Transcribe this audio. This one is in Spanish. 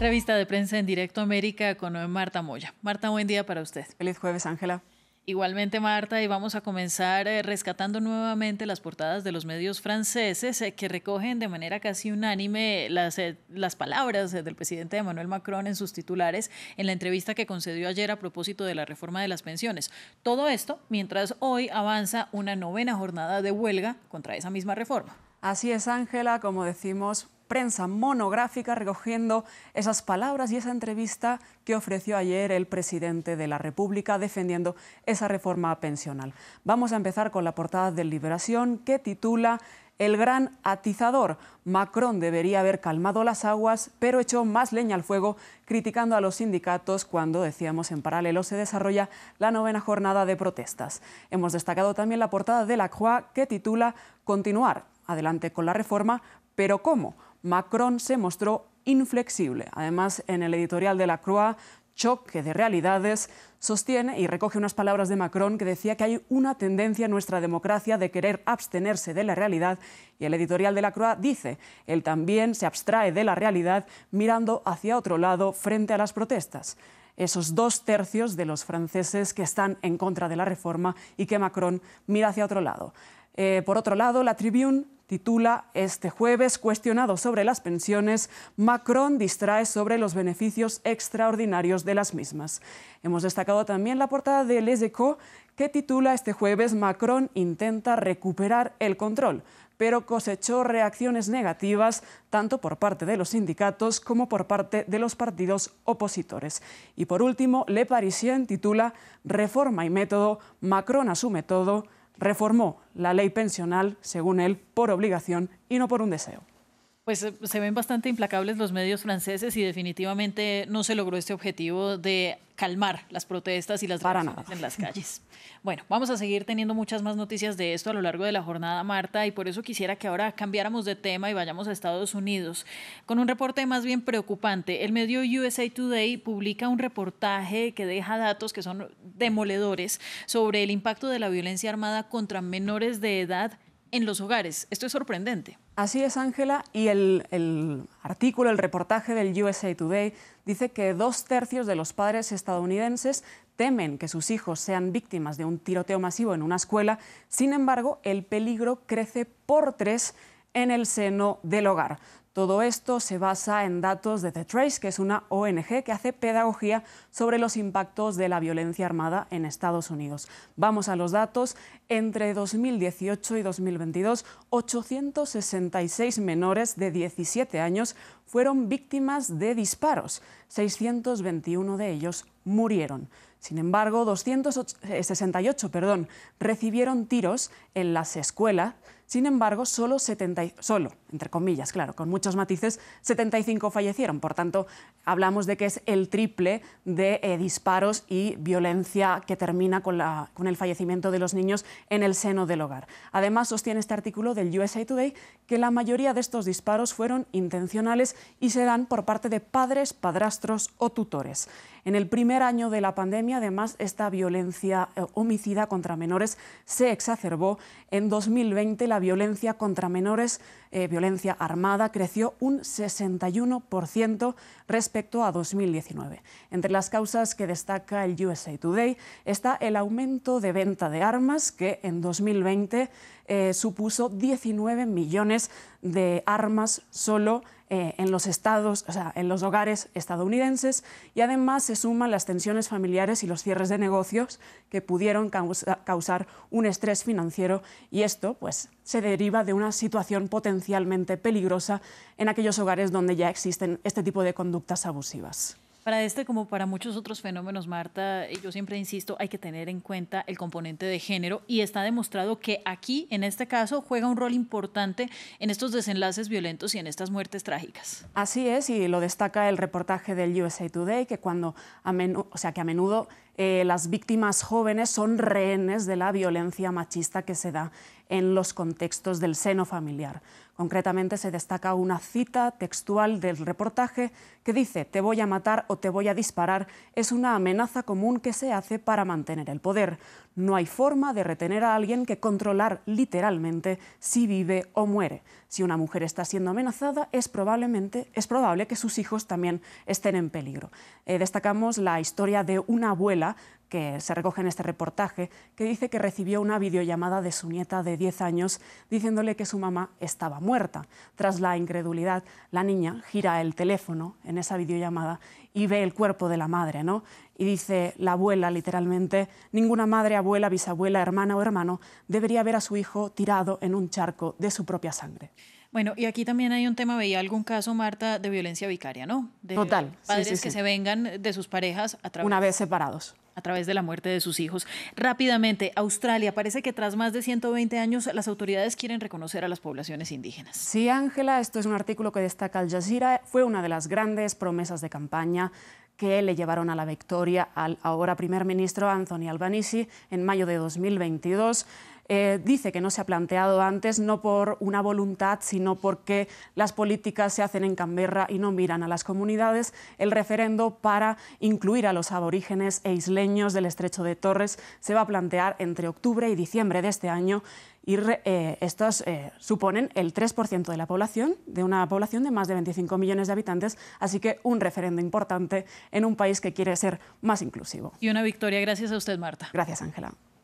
Revista de prensa en directo América con Marta Moya. Marta, buen día para usted. Feliz jueves, Ángela. Igualmente, Marta, y vamos a comenzar eh, rescatando nuevamente las portadas de los medios franceses eh, que recogen de manera casi unánime las, eh, las palabras del presidente Emmanuel Macron en sus titulares en la entrevista que concedió ayer a propósito de la reforma de las pensiones. Todo esto mientras hoy avanza una novena jornada de huelga contra esa misma reforma. Así es, Ángela, como decimos, prensa monográfica recogiendo esas palabras y esa entrevista que ofreció ayer el presidente de la República defendiendo esa reforma pensional. Vamos a empezar con la portada de Liberación que titula El gran atizador. Macron debería haber calmado las aguas, pero echó más leña al fuego criticando a los sindicatos cuando, decíamos, en paralelo se desarrolla la novena jornada de protestas. Hemos destacado también la portada de La Croix que titula Continuar. Adelante con la reforma, pero ¿cómo? Macron se mostró inflexible. Además, en el editorial de la Croix, Choque de Realidades, sostiene y recoge unas palabras de Macron que decía que hay una tendencia en nuestra democracia de querer abstenerse de la realidad y el editorial de la Croix dice, él también se abstrae de la realidad mirando hacia otro lado frente a las protestas. Esos dos tercios de los franceses que están en contra de la reforma y que Macron mira hacia otro lado. Eh, por otro lado, la Tribune titula este jueves, cuestionado sobre las pensiones, Macron distrae sobre los beneficios extraordinarios de las mismas. Hemos destacado también la portada de Les Echos, que titula este jueves, Macron intenta recuperar el control, pero cosechó reacciones negativas tanto por parte de los sindicatos como por parte de los partidos opositores. Y por último, Le Parisien titula Reforma y método, Macron asume todo, reformó la ley pensional, según él, por obligación y no por un deseo. Pues eh, se ven bastante implacables los medios franceses y definitivamente no se logró este objetivo de calmar las protestas y las en las calles. Bueno, vamos a seguir teniendo muchas más noticias de esto a lo largo de la jornada, Marta, y por eso quisiera que ahora cambiáramos de tema y vayamos a Estados Unidos con un reporte más bien preocupante. El medio USA Today publica un reportaje que deja datos que son demoledores sobre el impacto de la violencia armada contra menores de edad en los hogares. Esto es sorprendente. Así es, Ángela, y el, artículo, el reportaje del USA Today dice que dos tercios de los padres estadounidenses temen que sus hijos sean víctimas de un tiroteo masivo en una escuela. Sin embargo, el peligro crece por tres en el seno del hogar. Todo esto se basa en datos de The Trace, que es una ONG que hace pedagogía sobre los impactos de la violencia armada en Estados Unidos. Vamos a los datos. Entre 2018 y 2022, 866 menores de 17 años fueron víctimas de disparos. 621 de ellos murieron. Sin embargo, 268 eh, perdón, recibieron tiros en las escuelas sin embargo, solo 70, solo, entre comillas, claro, con muchos matices, 75 fallecieron. Por tanto, hablamos de que es el triple de eh, disparos y violencia que termina con, la, con el fallecimiento de los niños en el seno del hogar. Además, sostiene este artículo del USA Today que la mayoría de estos disparos fueron intencionales y se dan por parte de padres, padrastros o tutores. En el primer año de la pandemia, además, esta violencia eh, homicida contra menores se exacerbó. En 2020, la violencia contra menores, eh, violencia armada, creció un 61% respecto a 2019. Entre las causas que destaca el USA Today está el aumento de venta de armas, que en 2020 eh, supuso 19 millones de armas solo eh, en los hogares estadounidenses y además se suman las tensiones familiares y los cierres de negocios que pudieron causar un estrés financiero y esto pues se deriva de una situación potencialmente peligrosa en aquellos hogares donde ya existen este tipo de conductas abusivas. Para este, como para muchos otros fenómenos, Marta, eh, yo siempre insisto, hay que tener en cuenta el componente de género y está demostrado que aquí, en este caso, juega un rol importante en estos desenlaces violentos y en estas muertes trágicas. Así es, y lo destaca el reportaje del USA Today, que cuando a o sea, que a menudo eh, las víctimas jóvenes son rehenes de la violencia machista que se da en los contextos del seno familiar. Concretamente se destaca una cita textual del reportaje que dice, te voy a matar o te voy a disparar, es una amenaza común que se hace para mantener el poder. No hay forma de retener a alguien que controlar literalmente si vive o muere. Si una mujer está siendo amenazada, es, probablemente, es probable que sus hijos también estén en peligro. Eh, destacamos la historia de una abuela que se recoge en este reportaje, que dice que recibió una videollamada de su nieta de 10 años diciéndole que su mamá estaba muerta. Tras la incredulidad, la niña gira el teléfono en esa videollamada y ve el cuerpo de la madre, ¿no? Y dice la abuela, literalmente, ninguna madre, abuela, bisabuela, hermana o hermano debería ver a su hijo tirado en un charco de su propia sangre. Bueno, y aquí también hay un tema, veía algún caso, Marta, de violencia vicaria, ¿no? Total. Padres que se vengan de sus parejas a través... Una vez separados a través de la muerte de sus hijos. Rápidamente, Australia, parece que tras más de 120 años las autoridades quieren reconocer a las poblaciones indígenas. Sí, Ángela, esto es un artículo que destaca Al Jazeera, fue una de las grandes promesas de campaña que le llevaron a la victoria al ahora primer ministro Anthony Albanese en mayo de 2022. Eh, dice que no se ha planteado antes, no por una voluntad, sino porque las políticas se hacen en Canberra y no miran a las comunidades, el referendo para incluir a los aborígenes e isleños del estrecho de Torres se va a plantear entre octubre y diciembre de este año y eh, estos eh, suponen el 3% de la población, de una población de más de 25 millones de habitantes, así que un referendo importante en un país que quiere ser más inclusivo. Y una victoria gracias a usted, Marta. Gracias, Ángela.